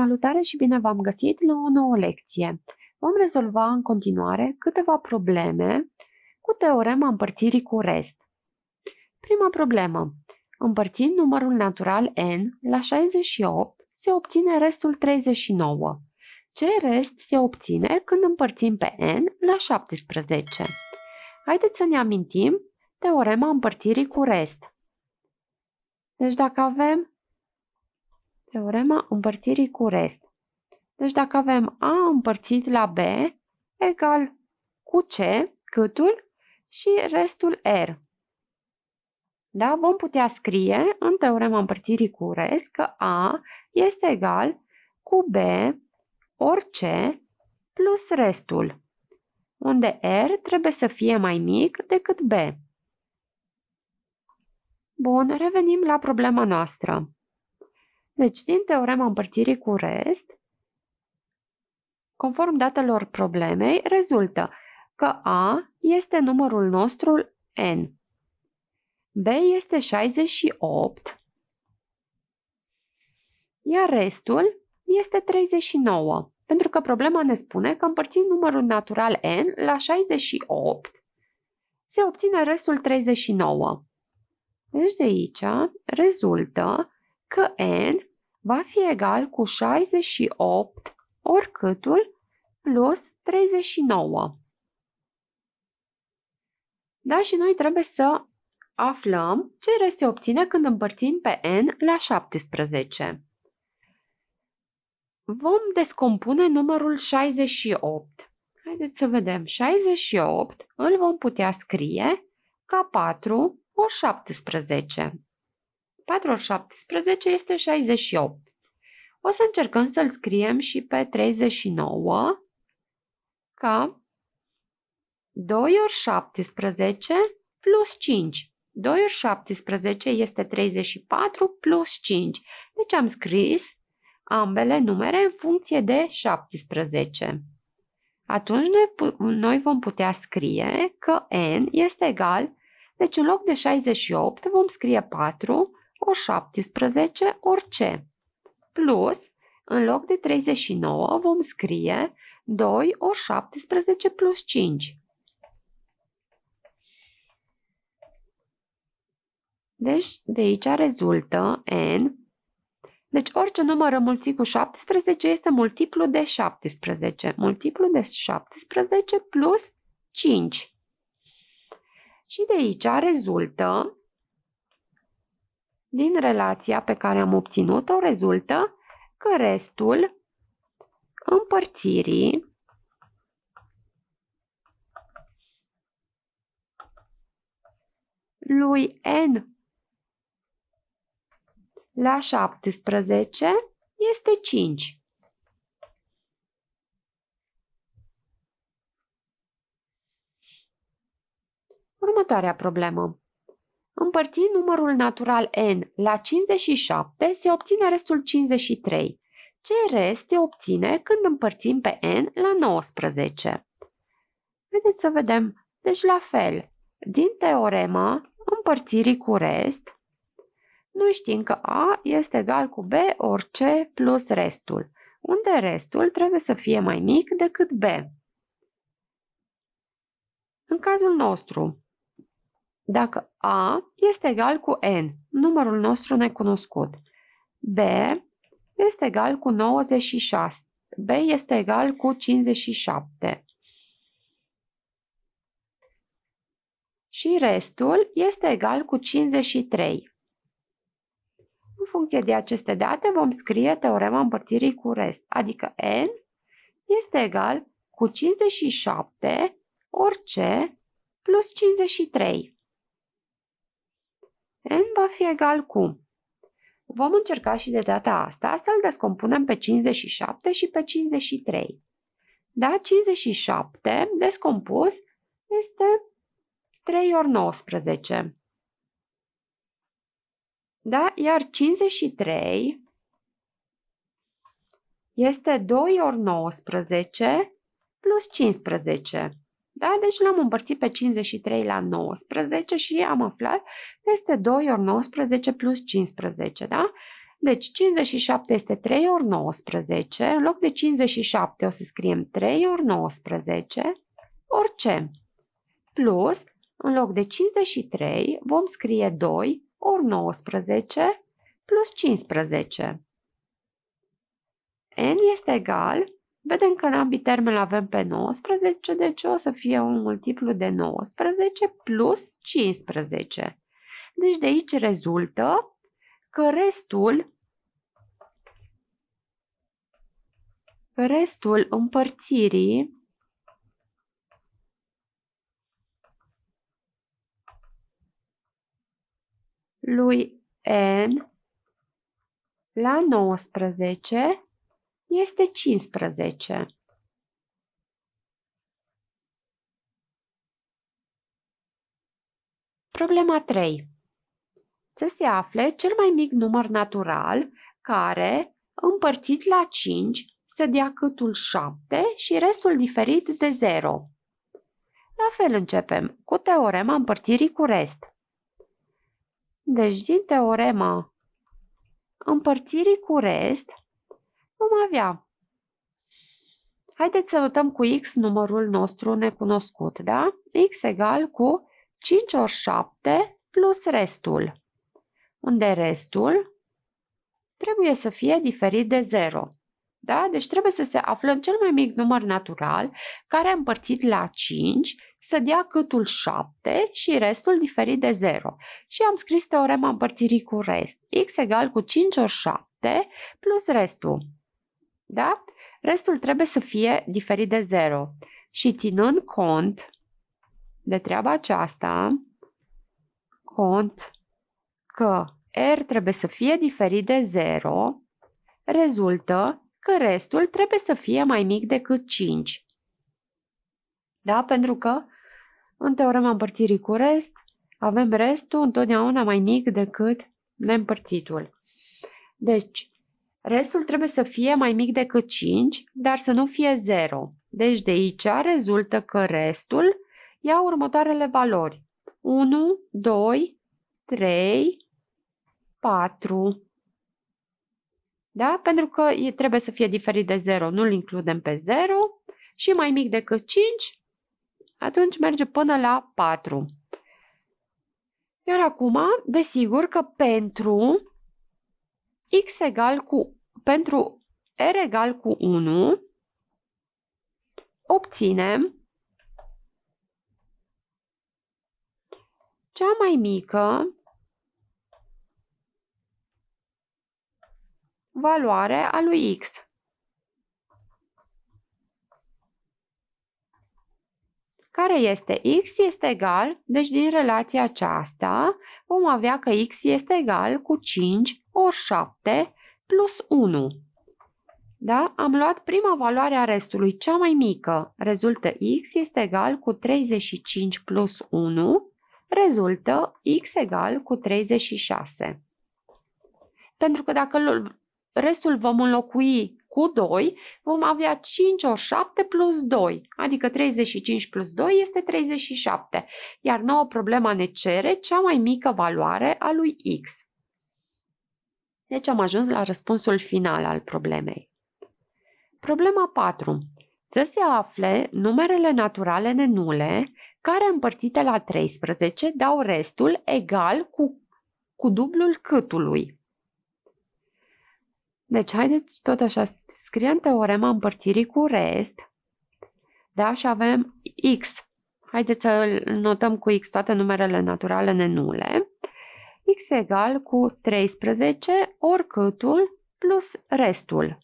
Salutare și bine v-am găsit la o nouă lecție. Vom rezolva în continuare câteva probleme cu teorema împărțirii cu rest. Prima problemă. Împărțind numărul natural n la 68, se obține restul 39. Ce rest se obține când împărțim pe n la 17? Haideți să ne amintim teorema împărțirii cu rest. Deci dacă avem Teorema împărțirii cu rest. Deci dacă avem A împărțit la B egal cu C, câtul, și restul R. Da? Vom putea scrie în teorema împărțirii cu rest că A este egal cu B ori C plus restul, unde R trebuie să fie mai mic decât B. Bun, revenim la problema noastră. Deci, din teorema împărțirii cu rest, conform datelor problemei, rezultă că A este numărul nostru N, B este 68, iar restul este 39, pentru că problema ne spune că împărțim numărul natural N la 68, se obține restul 39. Deci de aici rezultă că N va fi egal cu 68 ori câtul plus 39. Da, și noi trebuie să aflăm ce rest se obține când împărțim pe n la 17. Vom descompune numărul 68. Haideți să vedem. 68 îl vom putea scrie ca 4 ori 17. 4 ori 17 este 68. O să încercăm să-l scriem și pe 39 ca 2 ori 17 plus 5. 2 ori 17 este 34 plus 5. Deci am scris ambele numere în funcție de 17. Atunci noi, noi vom putea scrie că n este egal, deci în loc de 68 vom scrie 4 o 17 orice. Plus, în loc de 39 vom scrie 2 ori 17 plus 5. Deci, de aici rezultă n. Deci, orice număr înmulțit cu 17 este multiplu de 17. Multiplu de 17 plus 5. Și de aici rezultă din relația pe care am obținut-o rezultă că restul împărțirii lui N la 17 este 5. Următoarea problemă. Împărțind numărul natural n la 57, se obține restul 53. Ce rest se obține când împărțim pe n la 19? Haideți să vedem. Deci la fel, din teorema împărțirii cu rest, noi știm că A este egal cu B ori C plus restul, unde restul trebuie să fie mai mic decât B. În cazul nostru, dacă A este egal cu N, numărul nostru necunoscut, B este egal cu 96, B este egal cu 57. Și restul este egal cu 53. În funcție de aceste date vom scrie teorema împărțirii cu rest, adică N este egal cu 57 ori C plus 53 n va fi egal cu. Vom încerca și de data asta să-l descompunem pe 57 și pe 53. Da, 57 descompus este 3 ori 19. Da? Iar 53 este 2 ori 19 plus 15. Da? Deci l-am împărțit pe 53 la 19 și am aflat că este 2 ori 19 plus 15. Da? Deci 57 este 3 ori 19. În loc de 57 o să scriem 3 ori 19 orice, Plus, în loc de 53 vom scrie 2 ori 19 plus 15. n este egal Vedem că în ambii termeni avem pe 19, deci o să fie un multiplu de 19 plus 15. Deci de aici rezultă că restul, restul împărțirii lui N la 19 este 15. Problema 3. Să se afle cel mai mic număr natural care, împărțit la 5, să dea câtul 7 și restul diferit de 0. La fel începem cu teorema împărțirii cu rest. Deci din teorema împărțirii cu rest vom avea. Haideți să notăm cu x numărul nostru necunoscut, da? x egal cu 5 ori 7 plus restul, unde restul trebuie să fie diferit de 0. Da? Deci trebuie să se află în cel mai mic număr natural, care a împărțit la 5, să dea câtul 7 și restul diferit de 0. Și am scris teorema împărțirii cu rest. x egal cu 5 ori 7 plus restul. Da? Restul trebuie să fie diferit de 0. Și ținând cont de treaba aceasta, cont că R trebuie să fie diferit de 0, rezultă că restul trebuie să fie mai mic decât 5. Da? Pentru că în teorema împărțirii cu rest, avem restul întotdeauna mai mic decât neîmpărțitul. Deci, Restul trebuie să fie mai mic decât 5, dar să nu fie 0. Deci de aici rezultă că restul ia următoarele valori. 1, 2, 3, 4. Da? Pentru că trebuie să fie diferit de 0, nu-l includem pe 0 și mai mic decât 5, atunci merge până la 4. Iar acum, desigur că pentru x egal cu, pentru r egal cu 1, obținem cea mai mică valoare a lui x. care este x este egal, deci din relația aceasta vom avea că x este egal cu 5 ori 7 plus 1. Da? Am luat prima valoare a restului, cea mai mică. Rezultă x este egal cu 35 plus 1, rezultă x egal cu 36. Pentru că dacă restul vom înlocui cu 2, vom avea 5 ori 7 plus 2, adică 35 plus 2 este 37, iar nouă problema ne cere cea mai mică valoare a lui x. Deci am ajuns la răspunsul final al problemei. Problema 4. Să se afle numerele naturale nenule care împărțite la 13 dau restul egal cu, cu dublul câtului. Deci haideți tot așa Scriem teorema împărțirii cu rest, da? Și avem x. Haideți să notăm cu x toate numerele naturale nenule. x egal cu 13 ori câtul plus restul.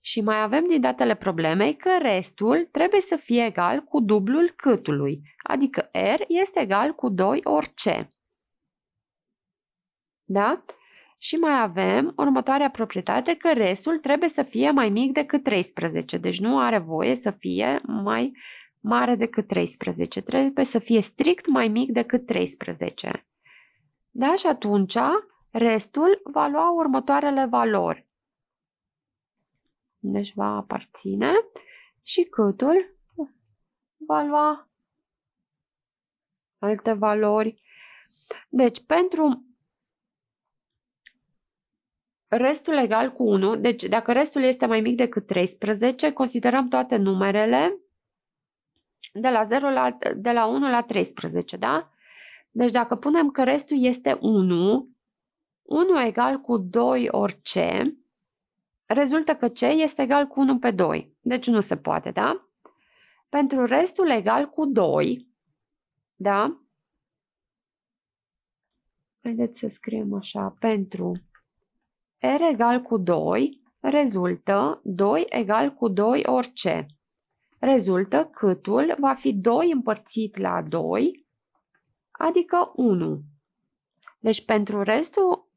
Și mai avem din datele problemei că restul trebuie să fie egal cu dublul câtului, adică R este egal cu 2 ori C. Da? Și mai avem următoarea proprietate că restul trebuie să fie mai mic decât 13, deci nu are voie să fie mai mare decât 13, trebuie să fie strict mai mic decât 13. Da? Și atunci restul va lua următoarele valori. Deci va aparține și câtul va lua alte valori. Deci pentru restul egal cu 1, deci dacă restul este mai mic decât 13, considerăm toate numerele de la, 0 la, de la 1 la 13, da? Deci dacă punem că restul este 1, 1 egal cu 2 ori C, rezultă că C este egal cu 1 pe 2, deci nu se poate, da? Pentru restul egal cu 2, da? Haideți să scriem așa, pentru R egal cu 2 rezultă 2 egal cu 2 orice. Rezultă câtul va fi 2 împărțit la 2, adică 1. Deci pentru restul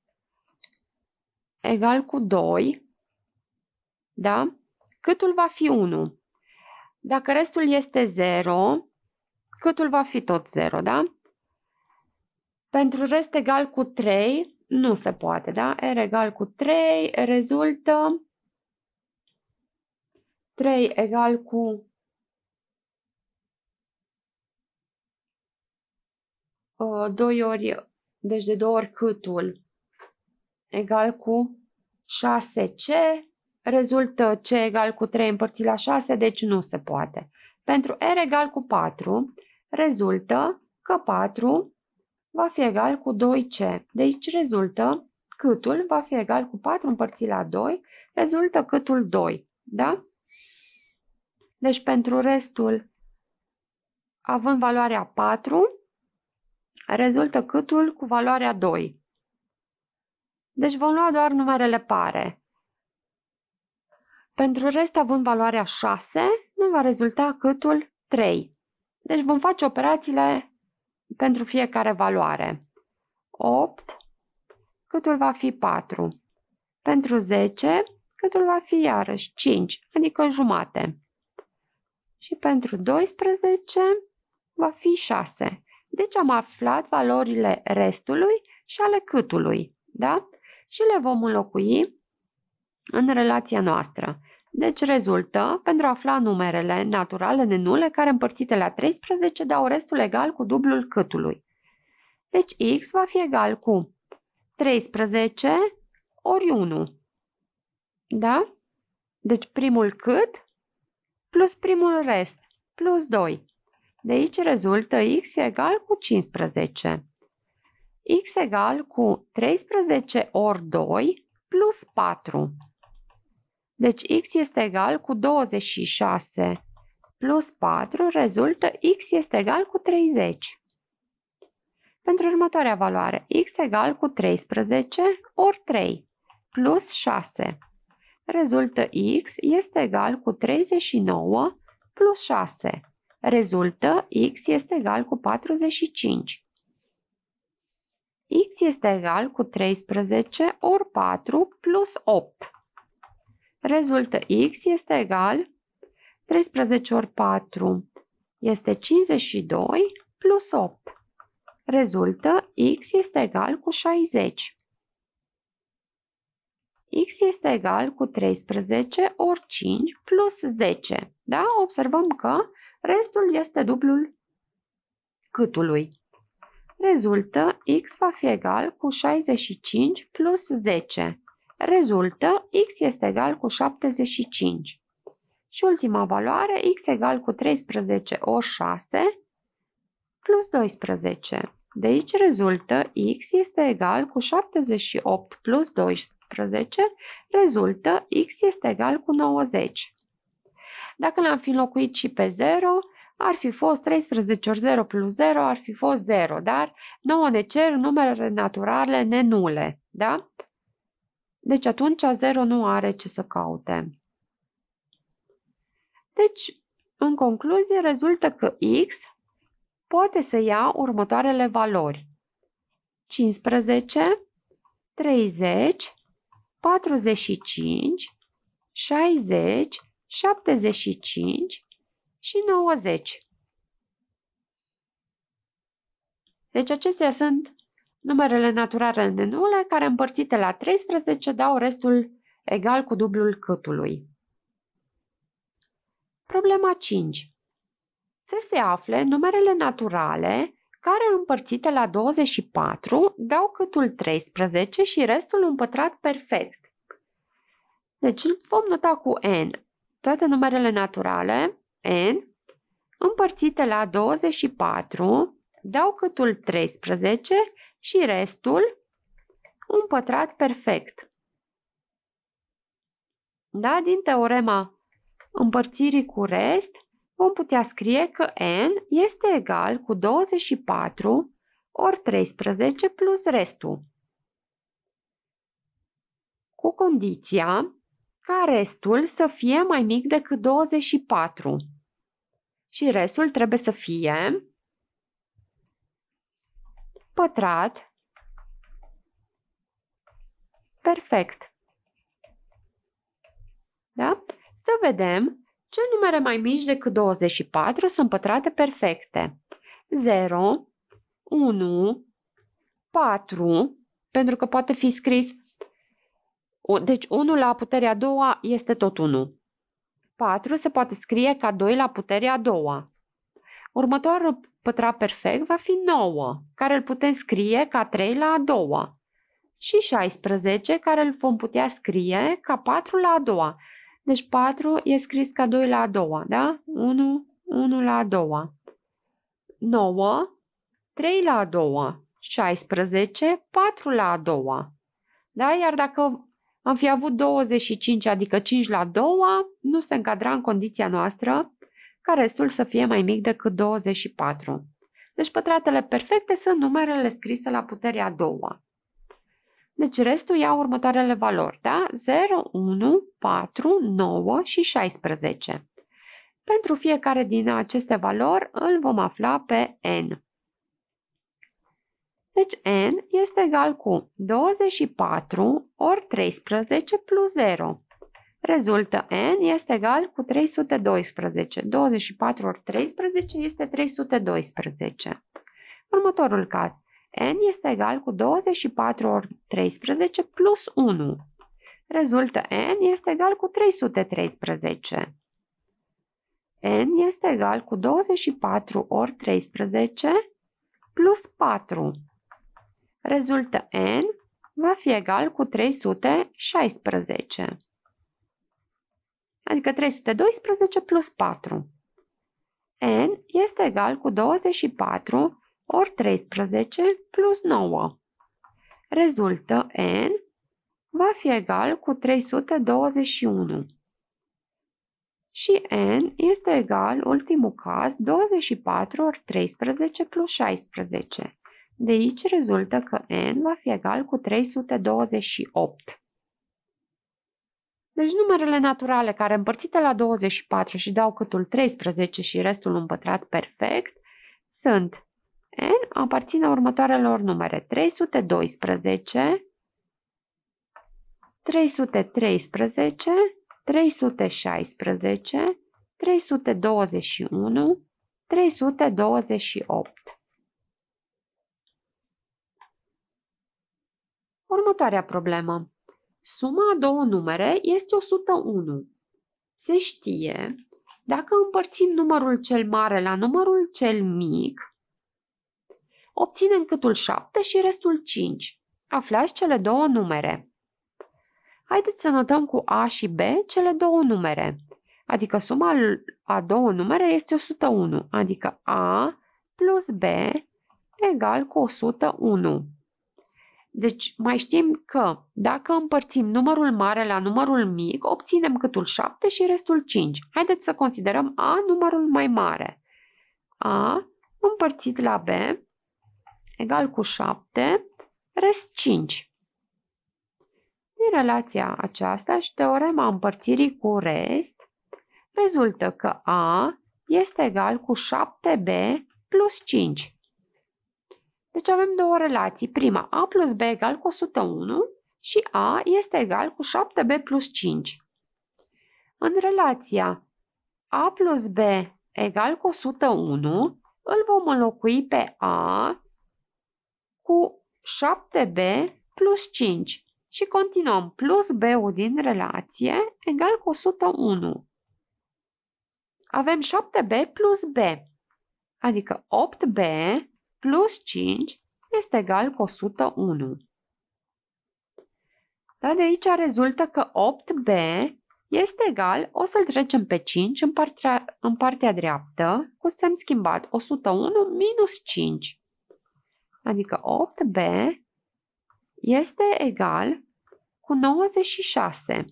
egal cu 2, da? Câtul va fi 1. Dacă restul este 0, câtul va fi tot 0, da? Pentru rest egal cu 3, nu se poate, da? R egal cu 3 rezultă 3 egal cu 2 ă, ori, deci de 2 ori câtul egal cu 6C, rezultă C egal cu 3 împărțit la 6, deci nu se poate. Pentru R egal cu 4, rezultă că 4 va fi egal cu 2C. Deci rezultă câtul va fi egal cu 4 împărțit la 2, rezultă câtul 2. Da? Deci pentru restul, având valoarea 4, rezultă câtul cu valoarea 2. Deci vom lua doar numerele pare. Pentru rest, având valoarea 6, ne va rezulta câtul 3. Deci vom face operațiile pentru fiecare valoare. 8, câtul va fi 4. Pentru 10, câtul va fi iarăși 5, adică jumate. Și pentru 12 va fi 6. Deci am aflat valorile restului și ale câtului, da? Și le vom înlocui în relația noastră. Deci rezultă, pentru a afla numerele naturale nenule care împărțite la 13 dau restul egal cu dublul câtului. Deci x va fi egal cu 13 ori 1. Da? Deci primul cât plus primul rest plus 2. De aici rezultă x egal cu 15. x egal cu 13 ori 2 plus 4. Deci x este egal cu 26 plus 4 rezultă x este egal cu 30. Pentru următoarea valoare, x egal cu 13 ori 3 plus 6. Rezultă x este egal cu 39 plus 6. Rezultă x este egal cu 45. x este egal cu 13 ori 4 plus 8 Rezultă x este egal 13 ori 4 este 52 plus 8. Rezultă x este egal cu 60. x este egal cu 13 ori 5 plus 10. Da? Observăm că restul este dublul câtului. Rezultă x va fi egal cu 65 plus 10. Rezultă x este egal cu 75. Și ultima valoare, x egal cu 13 o 6 plus 12. De aici rezultă x este egal cu 78 plus 12, rezultă x este egal cu 90. Dacă l-am fi înlocuit și pe 0, ar fi fost 13 ori 0 plus 0 ar fi fost 0, dar 9 ne cer numere naturale nenule, da? Deci atunci 0 nu are ce să caute. Deci, în concluzie, rezultă că x poate să ia următoarele valori. 15, 30, 45, 60, 75 și 90. Deci acestea sunt Numerele naturale de nule, care împărțite la 13 dau restul egal cu dublul câtului. Problema 5. Să se afle numerele naturale care împărțite la 24 dau câtul 13 și restul un pătrat perfect. Deci vom nota cu n toate numerele naturale, n, împărțite la 24, dau câtul 13 și restul un pătrat perfect. Da? Din teorema împărțirii cu rest vom putea scrie că n este egal cu 24 ori 13 plus restul. Cu condiția ca restul să fie mai mic decât 24. Și restul trebuie să fie pătrat perfect. Da? Să vedem ce numere mai mici decât 24 sunt pătrate perfecte. 0, 1, 4, pentru că poate fi scris, deci 1 la puterea a doua este tot 1. 4 se poate scrie ca 2 la puterea a doua. Următorul pătrat perfect va fi 9, care îl putem scrie ca 3 la a doua, și 16, care îl vom putea scrie ca 4 la a doua. Deci 4 e scris ca 2 la a doua, da? 1, 1 la a doua. 9, 3 la a doua, 16, 4 la a doua. Da? Iar dacă am fi avut 25, adică 5 la a doua, nu se încadra în condiția noastră ca restul să fie mai mic decât 24. Deci pătratele perfecte sunt numerele scrise la puterea a doua. Deci restul ia următoarele valori, da? 0, 1, 4, 9 și 16. Pentru fiecare din aceste valori îl vom afla pe n. Deci n este egal cu 24 ori 13 plus 0 rezultă n este egal cu 312. 24 ori 13 este 312. Următorul caz. n este egal cu 24 ori 13 plus 1. Rezultă n este egal cu 313. n este egal cu 24 ori 13 plus 4. Rezultă n va fi egal cu 316 adică 312 plus 4. n este egal cu 24 ori 13 plus 9. Rezultă n va fi egal cu 321. Și n este egal, ultimul caz, 24 ori 13 plus 16. De aici rezultă că n va fi egal cu 328. Deci numerele naturale care împărțite la 24 și dau câtul 13 și restul un pătrat perfect sunt n aparține următoarelor numere 312, 313, 316, 321, 328. Următoarea problemă. Suma a două numere este 101. Se știe, dacă împărțim numărul cel mare la numărul cel mic, obținem câtul 7 și restul 5. Aflați cele două numere. Haideți să notăm cu A și B cele două numere, adică suma a două numere este 101, adică A plus B egal cu 101. Deci mai știm că dacă împărțim numărul mare la numărul mic, obținem câtul 7 și restul 5. Haideți să considerăm A numărul mai mare. A împărțit la B egal cu 7, rest 5. Din relația aceasta și teorema împărțirii cu rest, rezultă că A este egal cu 7B plus 5. Deci avem două relații. Prima, a plus b egal cu 101 și a este egal cu 7b plus 5. În relația a plus b egal cu 101, îl vom înlocui pe a cu 7b plus 5 și continuăm plus b-ul din relație egal cu 101. Avem 7b plus b, adică 8b plus 5 este egal cu 101. Dar de aici rezultă că 8b este egal, o să-l trecem pe 5 în partea, în partea dreaptă cu semn schimbat 101 minus 5. Adică 8b este egal cu 96.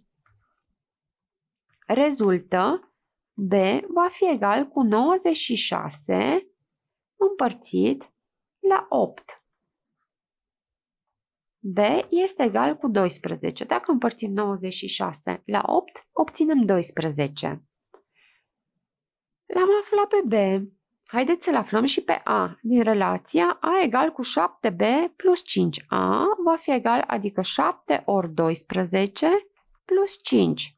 Rezultă b va fi egal cu 96 împărțit la 8. B este egal cu 12. Dacă împărțim 96 la 8, obținem 12. L-am aflat pe B. Haideți să-l aflăm și pe A. Din relația A egal cu 7B plus 5A va fi egal, adică 7 ori 12 plus 5.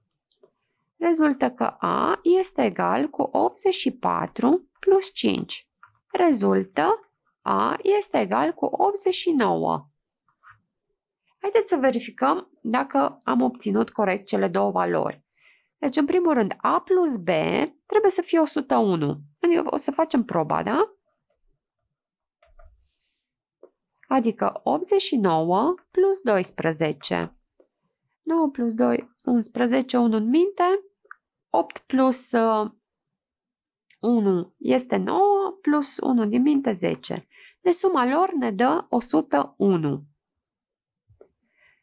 Rezultă că A este egal cu 84 plus 5. Rezultă a este egal cu 89. Haideți să verificăm dacă am obținut corect cele două valori. Deci, în primul rând, A plus B trebuie să fie 101. Adică o să facem proba, da? Adică 89 plus 12. 9 plus 2, 11, 1 în minte. 8 plus 1 ă, este 9, plus 1 din minte 10 de suma lor ne dă 101.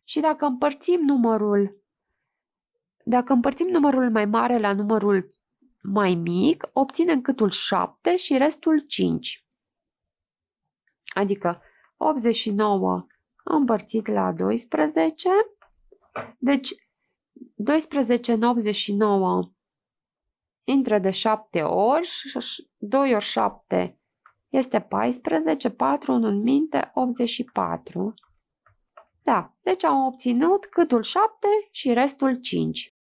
Și dacă împărțim numărul dacă împărțim numărul mai mare la numărul mai mic, obținem câtul 7 și restul 5. Adică 89 împărțit la 12. Deci 12 în 89 intră de 7 ori, 2 ori 7 este 14, 4, 1 în minte, 84. Da, deci am obținut câtul 7 și restul 5.